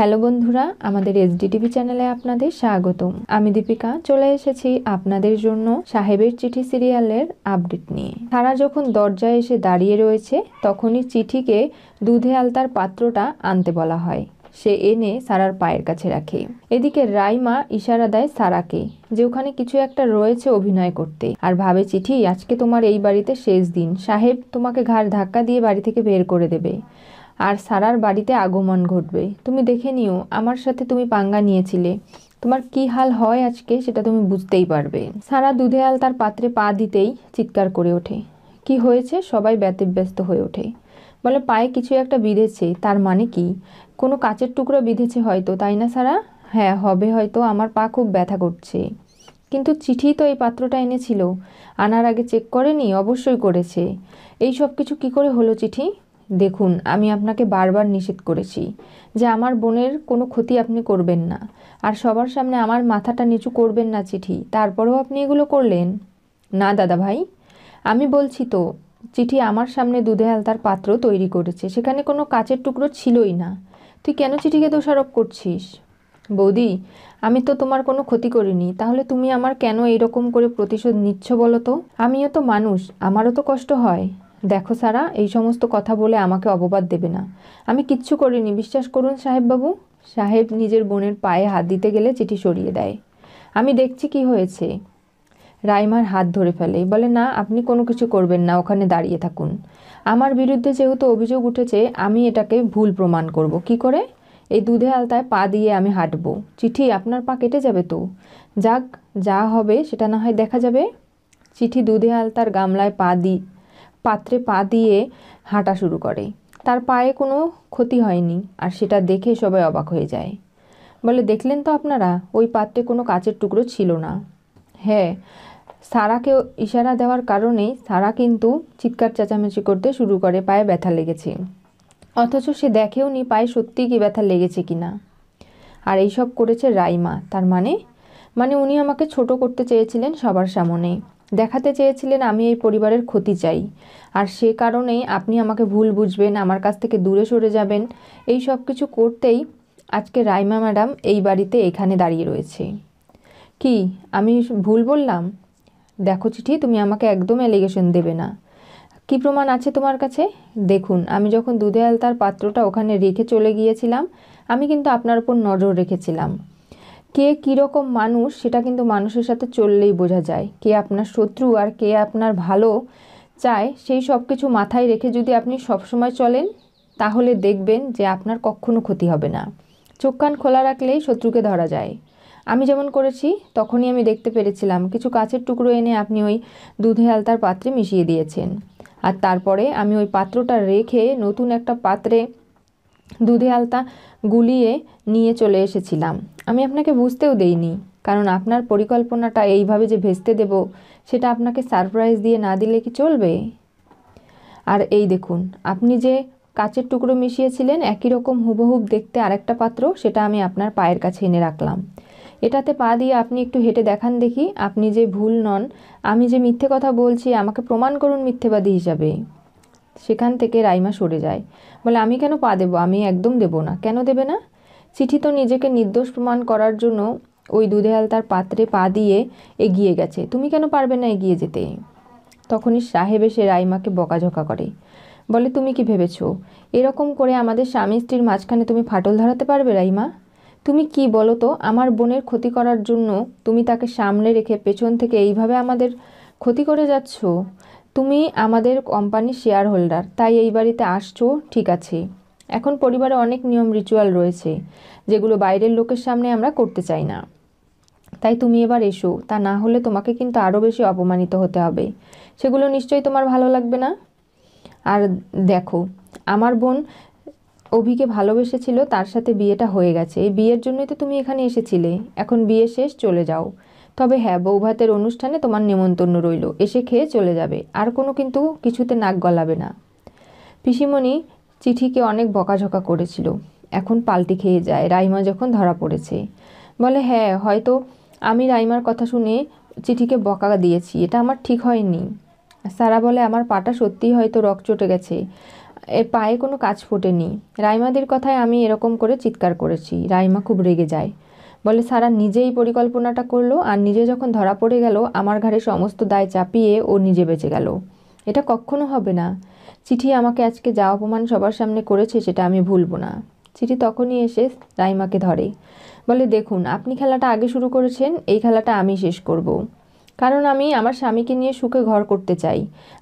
Hello বন্ধুরা আমাদের S TV চ্যানেলে আপনাদের স্বাগতম আমি দীপিকা চলে এসেছি আপনাদের জন্য সাহেবের চিঠি সিরিয়ালের আপডেট নিয়ে তারা যখন দরজায় এসে দাঁড়িয়ে রয়েছে তখনই চিঠিকে দুধে আলতার পাত্রটা আনতে বলা হয় সে এনে সারার পায়ের কাছে রাখে এদিকে রাইমা ইশারা দেয় সারাকে যে ওখানে কিছু একটা রয়েছে অভিনয় করতে আর ভাবে চিঠি আজকে তোমার এই বাড়িতে শেষ দিন সাহেব তোমাকে ঘাড় ধাক্কা দিয়ে বাড়ি থেকে বের করে দেবে আর সারার বাড়িতে আগমন ঘটবে তুমি দেখে নিও আমার সাথে তুমি পাঙ্গা নিয়েছিলে তোমার কি হাল হয় আজকে সেটা তুমি বুঝতেই পারবে সারা দুধে আল তার পাত্রে পা দিতেই চিৎকার করে ওঠে কি হয়েছে সবাই ব্যতিব্যস্ত হয়ে ওঠে বলে পায়ে কিছু একটা বিঁধেছে তার মানে কি কোনো কাচের টুকরো বিঁধেছে হয়তো তাই না সারা হ্যাঁ হবে হয়তো আমার পা খুব ব্যথা করছে কিন্তু চিঠি তো এই পাত্রটা এনেছিল আনার আগে চেক করেনি অবশ্যই করেছে এই সব কিছু কি করে হলো চিঠি দেখুন আমি আপনাকে বারবার নিষেধ করেছি যে আমার বোনের কোনো ক্ষতি আপনি করবেন না আর সবার সামনে আমার মাথাটা নিচু করবেন না চিঠি তারপরেও আপনি এগুলো করলেন না দাদা ভাই আমি বলছি তো চিঠি আমার সামনে দুধে হালতার পাত্র তৈরি করেছে সেখানে কোনো কাচের টুকরো ছিলই না তুই কেন চিঠিকে দোষারোপ করছিস বৌদি আমি তো তোমার কোনো ক্ষতি করিনি তাহলে তুমি আমার কেন এরকম করে প্রতিশোধ নিচ্ছ বলো তো আমিও তো মানুষ আমারও তো কষ্ট হয় দেখো সারা এই সমস্ত কথা বলে আমাকে অপবাদ দেবে না আমি কিচ্ছু করিনি বিশ্বাস করুন সাহেববাবু সাহেব নিজের বোনের পায়ে হাত দিতে গেলে চিঠি সরিয়ে দেয় আমি দেখছি কি হয়েছে রাইমার হাত ধরে ফেলে বলে না আপনি কোনো কিছু করবেন না ওখানে দাঁড়িয়ে থাকুন আমার বিরুদ্ধে যেহেতু অভিযোগ উঠেছে আমি এটাকে ভুল প্রমাণ করব কি করে এই দুধে আলতায় পা দিয়ে আমি হাঁটব চিঠি আপনার পা কেটে যাবে তো যাক যা হবে সেটা না হয় দেখা যাবে চিঠি দুধে আলতার গামলায় পা দি পাত্রে পা দিয়ে হাঁটা শুরু করে তার পায়ে কোনো ক্ষতি হয়নি আর সেটা দেখে সবাই অবাক হয়ে যায় বলে দেখলেন তো আপনারা ওই পাত্রে কোনো কাচের টুকরো ছিল না হ্যাঁ সারাকে ইশারা দেওয়ার কারণে সারা কিন্তু চিৎকার চেঁচামেচি করতে শুরু করে পায়ে ব্যথা লেগেছে অথচ সে দেখেও নি পায়ে সত্যিই কি ব্যথা লেগেছে কি না আর এইসব করেছে রাইমা তার মানে মানে উনি আমাকে ছোট করতে চেয়েছিলেন সবার সামনে দেখাতে চেয়েছিলেন আমি এই পরিবারের ক্ষতি চাই আর সে কারণেই আপনি আমাকে ভুল বুঝবেন আমার কাছ থেকে দূরে সরে যাবেন এই সব কিছু করতেই আজকে রাইমা ম্যাডাম এই বাড়িতে এখানে দাঁড়িয়ে রয়েছে কি আমি ভুল বললাম দেখো চিঠি তুমি আমাকে একদম অ্যালিগেশন দেবে না কি প্রমাণ আছে তোমার কাছে দেখুন আমি যখন দুধে আলতার পাত্রটা ওখানে রেখে চলে গিয়েছিলাম আমি কিন্তু আপনার ওপর নজর রেখেছিলাম কে কীরকম মানুষ সেটা কিন্তু মানুষের সাথে চললেই বোঝা যায় কে আপনার শত্রু আর কে আপনার ভালো চায় সেই সব কিছু মাথায় রেখে যদি আপনি সবসময় চলেন তাহলে দেখবেন যে আপনার কখনো ক্ষতি হবে না চোখ কান খোলা রাখলেই শত্রুকে ধরা যায় আমি যেমন করেছি তখনই আমি দেখতে পেরেছিলাম কিছু কাছের টুকরো এনে আপনি ওই দুধে আলতার পাত্রে মিশিয়ে দিয়েছেন আর তারপরে আমি ওই পাত্রটা রেখে নতুন একটা পাত্রে দুধে আলতা গুলিয়ে নিয়ে চলে এসেছিলাম আমি আপনাকে বুঝতেও দেইনি কারণ আপনার পরিকল্পনাটা এইভাবে যে ভেস্তে দেব সেটা আপনাকে সারপ্রাইজ দিয়ে না দিলে কি চলবে আর এই দেখুন আপনি যে কাচের টুকরো মিশিয়েছিলেন একই রকম হুবহুব দেখতে আরেকটা পাত্র সেটা আমি আপনার পায়ের কাছে এনে রাখলাম এটাতে পা দিয়ে আপনি একটু হেঁটে দেখান দেখি আপনি যে ভুল নন আমি যে মিথ্যে কথা বলছি আমাকে প্রমাণ করুন মিথ্যেবাদী হিসাবে সেখান থেকে রাইমা সরে যায় বলে আমি কেন পা দেবো আমি একদম দেব না কেন দেবে না চিঠি তো নিজেকে নির্দোষ প্রমাণ করার জন্য ওই দুধেয়াল তার পাত্রে পা দিয়ে এগিয়ে গেছে তুমি কেন পারবে না এগিয়ে যেতে তখনই সাহেব এসে রাইমাকে বকাঝকা করে বলে তুমি কি ভেবেছো এরকম করে আমাদের স্বামী স্ত্রীর মাঝখানে তুমি ফাটল ধরাতে পারবে রাইমা তুমি কি বলো তো আমার বোনের ক্ষতি করার জন্য তুমি তাকে সামনে রেখে পেছন থেকে এইভাবে আমাদের ক্ষতি করে যাচ্ছ তুমি আমাদের কোম্পানির শেয়ার হোল্ডার তাই এই বাড়িতে আসছো ঠিক আছে এখন পরিবারে অনেক নিয়ম রিচুয়াল রয়েছে যেগুলো বাইরের লোকের সামনে আমরা করতে চাই না তাই তুমি এবার এসো তা না হলে তোমাকে কিন্তু আরও বেশি অপমানিত হতে হবে সেগুলো নিশ্চয়ই তোমার ভালো লাগবে না আর দেখো আমার বোন অভিকে ভালোবেসেছিল তার সাথে বিয়েটা হয়ে গেছে এই বিয়ের জন্যই তো তুমি এখানে এসেছিলে এখন বিয়ে শেষ চলে যাও তবে হ্যাঁ বৌভাতের অনুষ্ঠানে তোমার নেমন্তন্ন রইল এসে খেয়ে চলে যাবে আর কোনো কিন্তু কিছুতে নাক গলাবে না পিসিমণি চিঠিকে অনেক বকাঝকা করেছিল এখন পাল্টি খেয়ে যায় রাইমা যখন ধরা পড়েছে বলে হ্যাঁ হয়তো আমি রাইমার কথা শুনে চিঠিকে বকা দিয়েছি এটা আমার ঠিক হয়নি সারা বলে আমার পাটা সত্যিই হয়তো রক চটে গেছে এ পায়ে কোনো কাজ ফোটেনি রাইমাদের কথায় আমি এরকম করে চিৎকার করেছি রাইমা খুব রেগে যায় বলে সারা নিজেই পরিকল্পনাটা করলো আর নিজে যখন ধরা পড়ে গেল আমার ঘাড়ে সমস্ত দায় চাপিয়ে ও নিজে বেঁচে গেল এটা কখনো হবে না চিঠি আমাকে আজকে যা অপমান সবার সামনে করেছে সেটা আমি ভুলবো না চিঠি তখনই এসে রাইমাকে ধরে বলে দেখুন আপনি খেলাটা আগে শুরু করেছেন এই খেলাটা আমি শেষ করব। কারণ আমি আমার স্বামীকে নিয়ে সুখে ঘর করতে চাই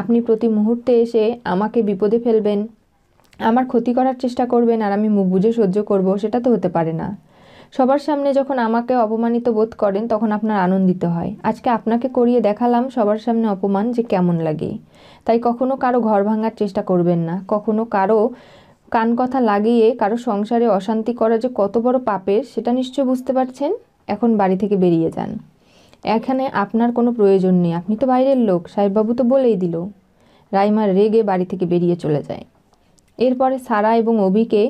আপনি প্রতি মুহূর্তে এসে আমাকে বিপদে ফেলবেন আমার ক্ষতি করার চেষ্টা করবেন আর আমি মুখ বুঝে সহ্য করব সেটা তো হতে পারে না সবার সামনে যখন আমাকে অপমানিত বোধ করেন তখন আপনার আনন্দিত হয় আজকে আপনাকে করিয়ে দেখালাম সবার সামনে অপমান যে কেমন লাগে তাই কখনো কারো ঘর ভাঙার চেষ্টা করবেন না কখনো কারো কান কথা লাগিয়ে কারো সংসারে অশান্তি করা যে কত বড় পাপের সেটা নিশ্চয় বুঝতে পারছেন এখন বাড়ি থেকে বেরিয়ে যান এখানে আপনার কোনো প্রয়োজন নেই আপনি তো বাইরের লোক সাহেববাবু তো বলেই দিল রাইমার রেগে বাড়ি থেকে বেরিয়ে চলে যায় এরপরে সারা এবং অভিকে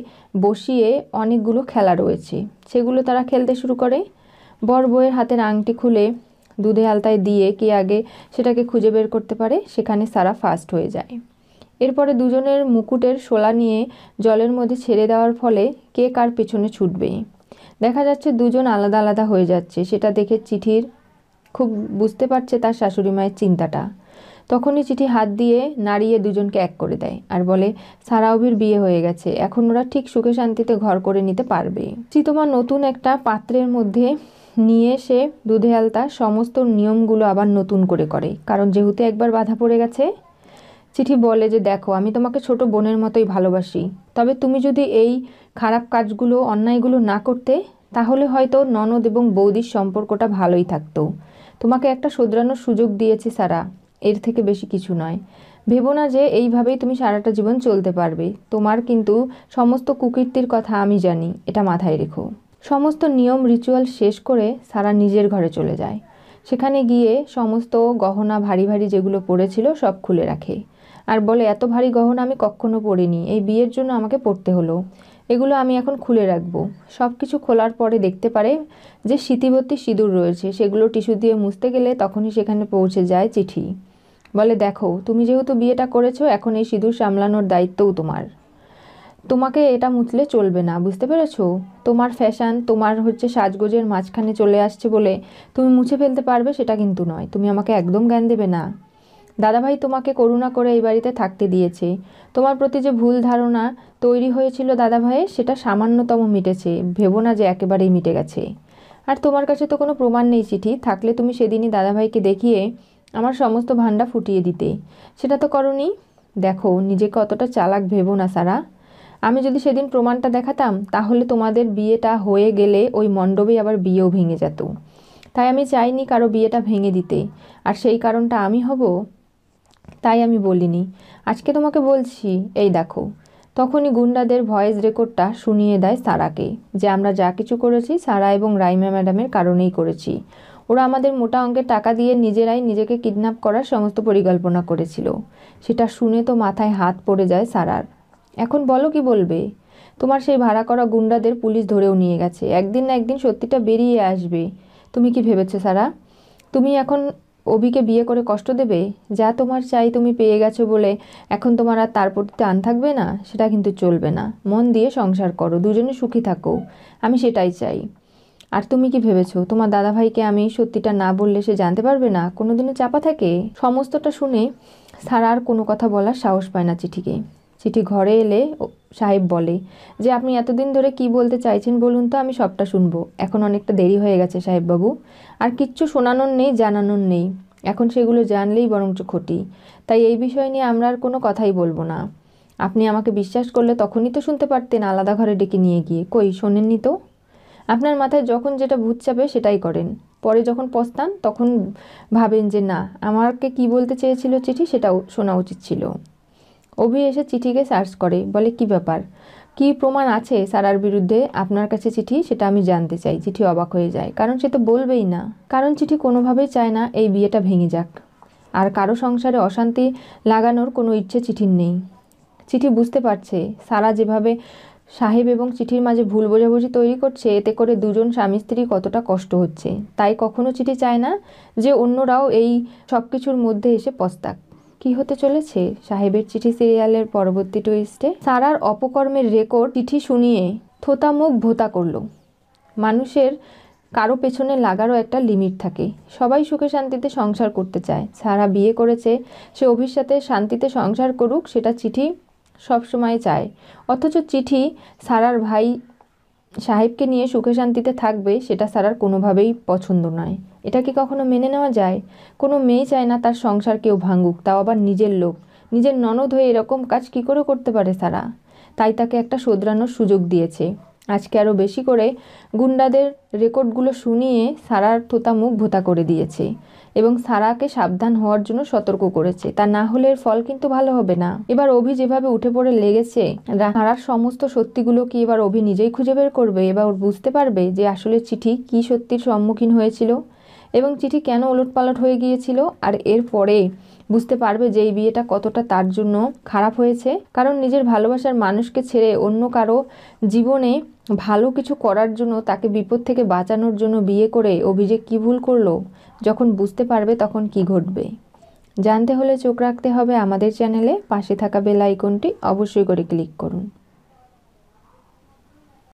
বসিয়ে অনেকগুলো খেলা রয়েছে সেগুলো তারা খেলতে শুরু করে বর বউয়ের হাতের আংটি খুলে দুধে আলতায় দিয়ে কে আগে সেটাকে খুঁজে বের করতে পারে সেখানে সারা ফার্স্ট হয়ে যায় এরপরে দুজনের মুকুটের শোলা নিয়ে জলের মধ্যে ছেড়ে দেওয়ার ফলে কে কার পেছনে ছুটবে দেখা যাচ্ছে দুজন আলাদা আলাদা হয়ে যাচ্ছে সেটা দেখে চিঠির খুব বুঝতে পারছে তার শাশুড়ি মায়ের চিন্তাটা তখনই চিঠি হাত দিয়ে নাড়িয়ে দুজনকে এক করে দেয় আর বলে সারাউবির বিয়ে হয়ে গেছে এখন ওরা ঠিক সুখে শান্তিতে ঘর করে নিতে পারবে চিতমা নতুন একটা পাত্রের মধ্যে নিয়ে এসে দুধে আলতা সমস্ত নিয়মগুলো আবার নতুন করে করে কারণ যেহেতু একবার বাধা পড়ে গেছে চিঠি বলে যে দেখো আমি তোমাকে ছোট বোনের মতোই ভালোবাসি তবে তুমি যদি এই খারাপ কাজগুলো অন্যায়গুলো না করতে তাহলে হয়তো ননদ এবং বৌদির সম্পর্কটা ভালোই থাকতো তোমাকে একটা শোধরানোর সুযোগ দিয়েছি সারা এর থেকে বেশি কিছু নয় ভেবো না যে এইভাবেই তুমি সারাটা জীবন চলতে পারবে তোমার কিন্তু সমস্ত কুকীর্তির কথা আমি জানি এটা মাথায় রেখো সমস্ত নিয়ম রিচুয়াল শেষ করে সারা নিজের ঘরে চলে যায় সেখানে গিয়ে সমস্ত গহনা ভারী ভারী যেগুলো পড়েছিল সব খুলে রাখে আর বলে এত ভারী গহনা আমি কখনো পড়িনি এই বিয়ের জন্য আমাকে পড়তে হলো এগুলো আমি এখন খুলে রাখবো সব কিছু খোলার পরে দেখতে পারে যে স্মৃতিবর্তী সিঁদুর রয়েছে সেগুলো টিস্যু দিয়ে মুছতে গেলে তখনই সেখানে পৌঁছে যায় চিঠি বলে দেখো তুমি যেহেতু বিয়েটা করেছো এখন এই সিঁদুর সামলানোর দায়িত্বও তোমার তোমাকে এটা মুছলে চলবে না বুঝতে পেরেছো তোমার ফ্যাশান তোমার হচ্ছে সাজগোজের মাঝখানে চলে আসছে বলে তুমি মুছে ফেলতে পারবে সেটা কিন্তু নয় তুমি আমাকে একদম জ্ঞান দেবে না দাদাভাই তোমাকে করুণা করে এই বাড়িতে থাকতে দিয়েছে তোমার প্রতি যে ভুল ধারণা তৈরি হয়েছিল দাদাভাইয়ের সেটা সামান্যতম মিটেছে ভেবো না যে একেবারেই মিটে গেছে আর তোমার কাছে তো কোনো প্রমাণ নেই চিঠি থাকলে তুমি সেদিনই দাদাভাইকে দেখিয়ে আমার সমস্ত ভান্ডা ফুটিয়ে দিতে সেটা তো করনি দেখো নিজে কতটা চালাক ভেবো না সারা আমি যদি সেদিন প্রমাণটা দেখাতাম তাহলে তোমাদের বিয়েটা হয়ে গেলে ওই মণ্ডপে আবার বিয়েও ভেঙে যেত তাই আমি চাইনি কারো বিয়েটা ভেঙে দিতে আর সেই কারণটা আমি হব তাই আমি বলিনি আজকে তোমাকে বলছি এই দেখো তখনই গুন্ডাদের ভয়েস রেকর্ডটা শুনিয়ে দেয় সারাকে যে আমরা যা কিছু করেছি সারা এবং রাইমা ম্যাডামের কারণেই করেছি ওরা আমাদের মোটা অঙ্কের টাকা দিয়ে নিজেরাই নিজেকে কিডন্যাপ করার সমস্ত পরিকল্পনা করেছিল সেটা শুনে তো মাথায় হাত পড়ে যায় সারার এখন বলো কি বলবে তোমার সেই ভাড়া করা গুন্ডাদের পুলিশ ধরেও নিয়ে গেছে একদিন না একদিন সত্যিটা বেরিয়ে আসবে তুমি কি ভেবেছো সারা তুমি এখন অভিকে বিয়ে করে কষ্ট দেবে যা তোমার চাই তুমি পেয়ে গেছো বলে এখন তোমার আর তার প্রতি টান থাকবে না সেটা কিন্তু চলবে না মন দিয়ে সংসার করো দুজনে সুখী থাকো আমি সেটাই চাই আর তুমি কি ভেবেছো তোমার দাদাভাইকে আমি সত্যিটা না বললে সে জানতে পারবে না কোনোদিনও চাপা থাকে সমস্তটা শুনে স্যার আর কোনো কথা বলার সাহস পায় না চিঠিকে চিঠি ঘরে এলে সাহেব বলে যে আপনি এতদিন ধরে কি বলতে চাইছেন বলুন তো আমি সবটা শুনবো এখন অনেকটা দেরি হয়ে গেছে সাহেববাবু আর কিচ্ছু শোনানোর নেই জানানোর নেই এখন সেগুলো জানলেই বরঞ্চ ক্ষতি তাই এই বিষয় নিয়ে আমরা আর কোনো কথাই বলবো না আপনি আমাকে বিশ্বাস করলে তখনই তো শুনতে পারতেন আলাদা ঘরে ডেকে নিয়ে গিয়ে কই শোনেননি তো আপনার মাথায় যখন যেটা ভূত চাপে সেটাই করেন পরে যখন পস্তান তখন ভাবেন যে না আমাকে কি বলতে চেয়েছিল চিঠি সেটাও শোনা উচিত ছিল অভি এসে চিঠিকে সার্চ করে বলে কি ব্যাপার কি প্রমাণ আছে সারার বিরুদ্ধে আপনার কাছে চিঠি সেটা আমি জানতে চাই চিঠি অবাক হয়ে যায় কারণ সে তো বলবেই না কারণ চিঠি কোনোভাবেই চায় না এই বিয়েটা ভেঙে যাক আর কারো সংসারে অশান্তি লাগানোর কোনো ইচ্ছে চিঠির নেই চিঠি বুঝতে পারছে সারা যেভাবে সাহেব এবং চিঠির মাঝে ভুল বোঝাবুঝি তৈরি করছে এতে করে দুজন স্বামী স্ত্রী কতটা কষ্ট হচ্ছে তাই কখনো চিঠি চায় না যে অন্যরাও এই সব কিছুর মধ্যে এসে পস্তাক কি হতে চলেছে সাহেবের চিঠি সিরিয়ালের পরবর্তী টুইস্টে সারার অপকর্মের রেকর্ড চিঠি শুনিয়ে থোতামুখ ভোতা করল মানুষের কারো পেছনে লাগারও একটা লিমিট থাকে সবাই সুখে শান্তিতে সংসার করতে চায় সারা বিয়ে করেছে সে অভির শান্তিতে সংসার করুক সেটা চিঠি সবসময় চায় অথচ চিঠি সারার ভাই সাহেবকে নিয়ে সুখে শান্তিতে থাকবে সেটা সারার কোনোভাবেই পছন্দ নয় এটা কি কখনো মেনে নেওয়া যায় কোনো মেয়ে চায় না তার সংসার কেউ ভাঙুক তাও আবার নিজের লোক নিজের ননদ হয়ে এরকম কাজ কি করে করতে পারে সারা তাই তাকে একটা শোধরানোর সুযোগ দিয়েছে আজকে আরও বেশি করে গুন্ডাদের রেকর্ডগুলো শুনিয়ে সারার থোতা মুখ ভোতা করে দিয়েছে এবং সারাকে সাবধান হওয়ার জন্য সতর্ক করেছে তা না হলে এর ফল কিন্তু ভালো হবে না এবার অভি যেভাবে উঠে পড়ে লেগেছে সারার সমস্ত সত্যিগুলো কি এবার অভি নিজেই খুঁজে বের করবে এবার ওর বুঝতে পারবে যে আসলে চিঠি কি সত্যির সম্মুখীন হয়েছিল এবং চিঠি কেন ওলটপালট হয়ে গিয়েছিল আর এরপরে বুঝতে পারবে যে এই বিয়েটা কতটা তার জন্য খারাপ হয়েছে কারণ নিজের ভালোবাসার মানুষকে ছেড়ে অন্য কারো জীবনে ভালো কিছু করার জন্য তাকে বিপদ থেকে বাঁচানোর জন্য বিয়ে করে অভিযোগ কী ভুল করলো যখন বুঝতে পারবে তখন কি ঘটবে জানতে হলে চোখ রাখতে হবে আমাদের চ্যানেলে পাশে থাকা বেল আইকনটি অবশ্যই করে ক্লিক করুন